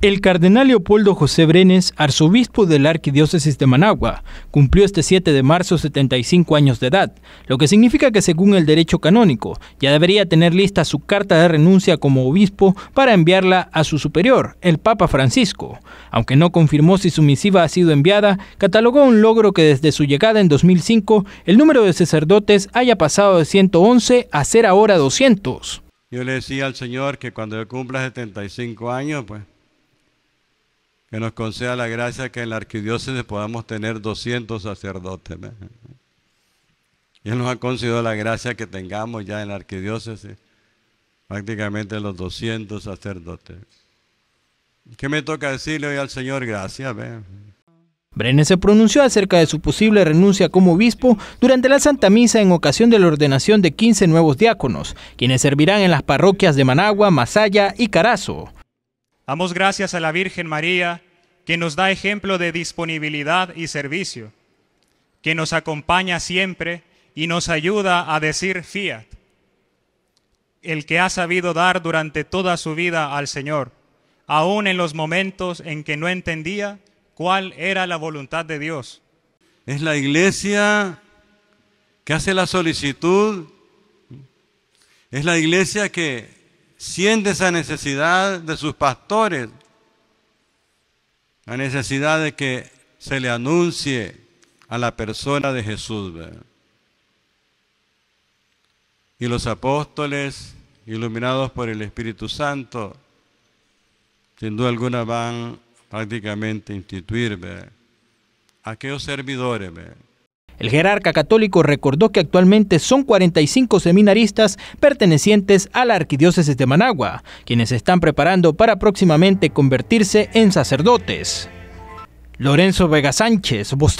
El cardenal Leopoldo José Brenes, arzobispo de la Arquidiócesis de Managua, cumplió este 7 de marzo 75 años de edad, lo que significa que según el derecho canónico, ya debería tener lista su carta de renuncia como obispo para enviarla a su superior, el Papa Francisco. Aunque no confirmó si su misiva ha sido enviada, catalogó un logro que desde su llegada en 2005 el número de sacerdotes haya pasado de 111 a ser ahora 200. Yo le decía al Señor que cuando yo cumpla 75 años, pues que nos conceda la gracia que en la arquidiócesis podamos tener 200 sacerdotes. Él nos ha concedido la gracia que tengamos ya en la arquidiócesis prácticamente los 200 sacerdotes. ¿Qué me toca decirle hoy al Señor? Gracias. Brenes se pronunció acerca de su posible renuncia como obispo durante la Santa Misa en ocasión de la ordenación de 15 nuevos diáconos, quienes servirán en las parroquias de Managua, Masaya y Carazo. Damos gracias a la Virgen María, que nos da ejemplo de disponibilidad y servicio, que nos acompaña siempre y nos ayuda a decir fiat, el que ha sabido dar durante toda su vida al Señor, aún en los momentos en que no entendía cuál era la voluntad de Dios. Es la iglesia que hace la solicitud, es la iglesia que siente esa necesidad de sus pastores, la necesidad de que se le anuncie a la persona de Jesús. Y los apóstoles, iluminados por el Espíritu Santo, sin duda alguna van prácticamente a instituir aquellos servidores el jerarca católico recordó que actualmente son 45 seminaristas pertenecientes a la Arquidiócesis de Managua, quienes están preparando para próximamente convertirse en sacerdotes. Lorenzo Vega Sánchez, Voz